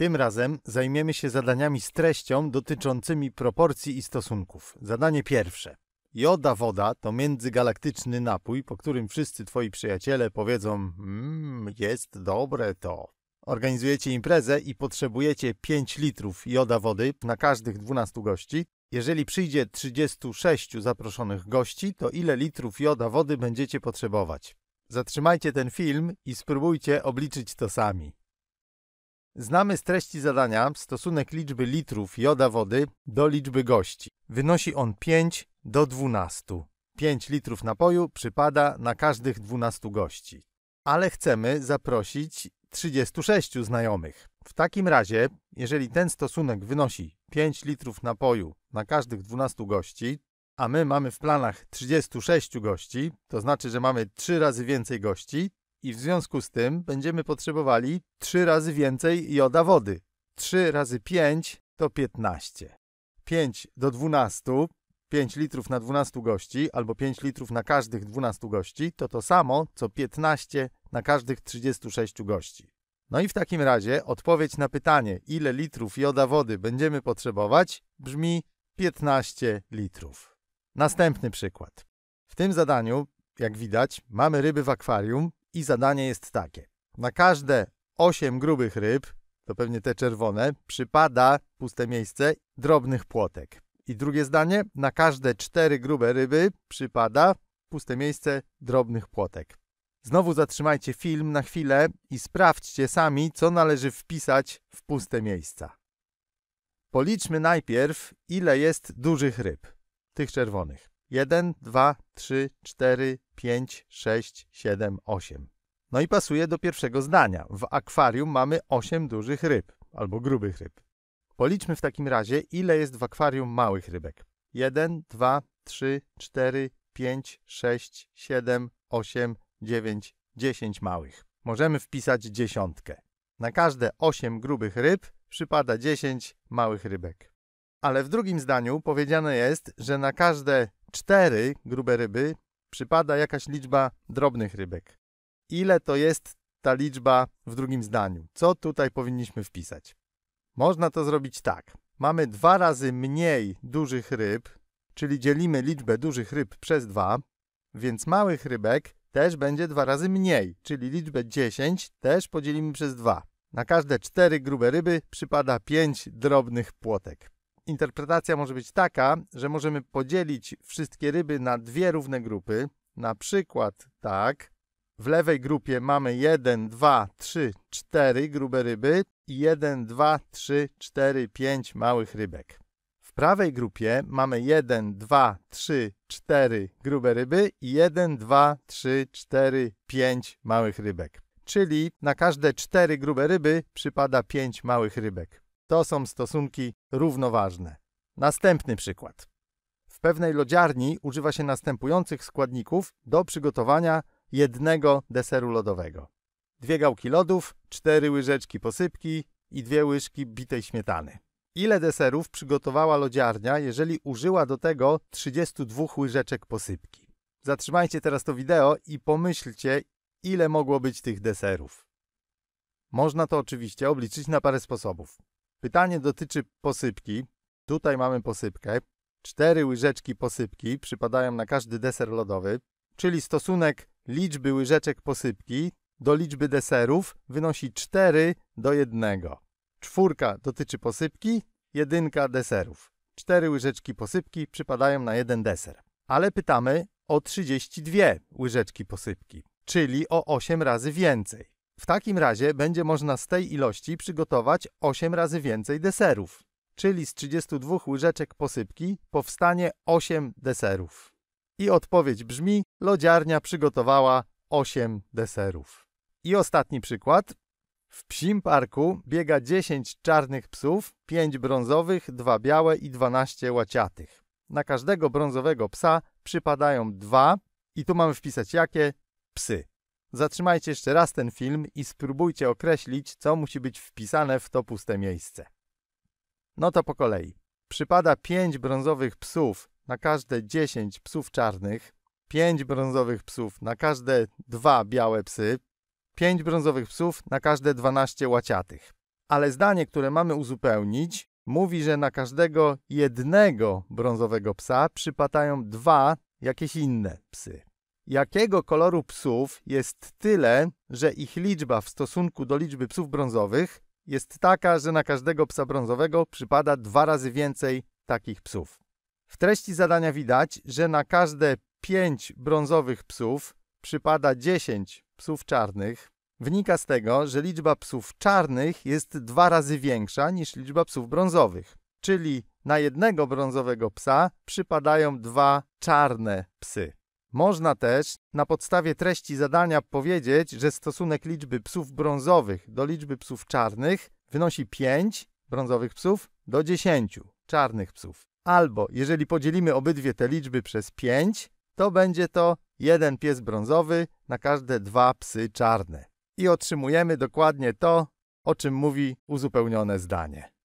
Tym razem zajmiemy się zadaniami z treścią dotyczącymi proporcji i stosunków. Zadanie pierwsze. Joda woda to międzygalaktyczny napój, po którym wszyscy twoi przyjaciele powiedzą mmm, jest dobre to. Organizujecie imprezę i potrzebujecie 5 litrów joda wody na każdych 12 gości. Jeżeli przyjdzie 36 zaproszonych gości, to ile litrów joda wody będziecie potrzebować? Zatrzymajcie ten film i spróbujcie obliczyć to sami. Znamy z treści zadania stosunek liczby litrów joda wody do liczby gości. Wynosi on 5 do 12. 5 litrów napoju przypada na każdych 12 gości. Ale chcemy zaprosić 36 znajomych. W takim razie, jeżeli ten stosunek wynosi 5 litrów napoju na każdych 12 gości, a my mamy w planach 36 gości, to znaczy, że mamy 3 razy więcej gości, i w związku z tym będziemy potrzebowali 3 razy więcej joda wody. 3 razy 5 to 15. 5 do 12, 5 litrów na 12 gości albo 5 litrów na każdych 12 gości to to samo co 15 na każdych 36 gości. No i w takim razie odpowiedź na pytanie, ile litrów joda wody będziemy potrzebować, brzmi 15 litrów. Następny przykład. W tym zadaniu, jak widać, mamy ryby w akwarium, i zadanie jest takie. Na każde 8 grubych ryb, to pewnie te czerwone, przypada puste miejsce drobnych płotek. I drugie zdanie, na każde 4 grube ryby przypada puste miejsce drobnych płotek. Znowu zatrzymajcie film na chwilę i sprawdźcie sami, co należy wpisać w puste miejsca. Policzmy najpierw, ile jest dużych ryb, tych czerwonych. 1, 2, 3, 4, 5, 6, 7, 8. No i pasuje do pierwszego zdania. W akwarium mamy 8 dużych ryb albo grubych ryb. Policzmy w takim razie, ile jest w akwarium małych rybek. 1, 2, 3, 4, 5, 6, 7, 8, 9, 10 małych. Możemy wpisać dziesiątkę. Na każde 8 grubych ryb przypada 10 małych rybek. Ale w drugim zdaniu powiedziane jest, że na każde 4 grube ryby przypada jakaś liczba drobnych rybek. Ile to jest ta liczba w drugim zdaniu? Co tutaj powinniśmy wpisać? Można to zrobić tak. Mamy dwa razy mniej dużych ryb, czyli dzielimy liczbę dużych ryb przez 2, więc małych rybek też będzie dwa razy mniej, czyli liczbę 10 też podzielimy przez 2. Na każde 4 grube ryby przypada 5 drobnych płotek interpretacja może być taka, że możemy podzielić wszystkie ryby na dwie równe grupy. Na przykład tak. W lewej grupie mamy 1, 2, 3, 4 grube ryby i 1, 2, 3, 4, 5 małych rybek. W prawej grupie mamy 1, 2, 3, 4 grube ryby i 1, 2, 3, 4, 5 małych rybek. Czyli na każde 4 grube ryby przypada 5 małych rybek. To są stosunki równoważne. Następny przykład. W pewnej lodziarni używa się następujących składników do przygotowania jednego deseru lodowego. Dwie gałki lodów, cztery łyżeczki posypki i dwie łyżki bitej śmietany. Ile deserów przygotowała lodziarnia, jeżeli użyła do tego 32 łyżeczek posypki? Zatrzymajcie teraz to wideo i pomyślcie, ile mogło być tych deserów. Można to oczywiście obliczyć na parę sposobów. Pytanie dotyczy posypki. Tutaj mamy posypkę. Cztery łyżeczki posypki przypadają na każdy deser lodowy, czyli stosunek liczby łyżeczek posypki do liczby deserów wynosi 4 do 1. Czwórka dotyczy posypki, jedynka deserów. Cztery łyżeczki posypki przypadają na jeden deser. Ale pytamy o 32 łyżeczki posypki, czyli o 8 razy więcej. W takim razie będzie można z tej ilości przygotować 8 razy więcej deserów, czyli z 32 łyżeczek posypki powstanie 8 deserów. I odpowiedź brzmi: lodziarnia przygotowała 8 deserów. I ostatni przykład. W psim parku biega 10 czarnych psów, 5 brązowych, 2 białe i 12 łaciatych. Na każdego brązowego psa przypadają dwa, i tu mamy wpisać jakie psy. Zatrzymajcie jeszcze raz ten film i spróbujcie określić, co musi być wpisane w to puste miejsce. No to po kolei. Przypada 5 brązowych psów na każde 10 psów czarnych, 5 brązowych psów na każde 2 białe psy, 5 brązowych psów na każde 12 łaciatych. Ale zdanie, które mamy uzupełnić, mówi, że na każdego jednego brązowego psa przypadają dwa jakieś inne psy jakiego koloru psów jest tyle, że ich liczba w stosunku do liczby psów brązowych jest taka, że na każdego psa brązowego przypada dwa razy więcej takich psów. W treści zadania widać, że na każde pięć brązowych psów przypada dziesięć psów czarnych. Wynika z tego, że liczba psów czarnych jest dwa razy większa niż liczba psów brązowych, czyli na jednego brązowego psa przypadają dwa czarne psy. Można też na podstawie treści zadania powiedzieć, że stosunek liczby psów brązowych do liczby psów czarnych wynosi 5 brązowych psów do 10 czarnych psów. Albo jeżeli podzielimy obydwie te liczby przez 5, to będzie to jeden pies brązowy na każde dwa psy czarne. I otrzymujemy dokładnie to, o czym mówi uzupełnione zdanie.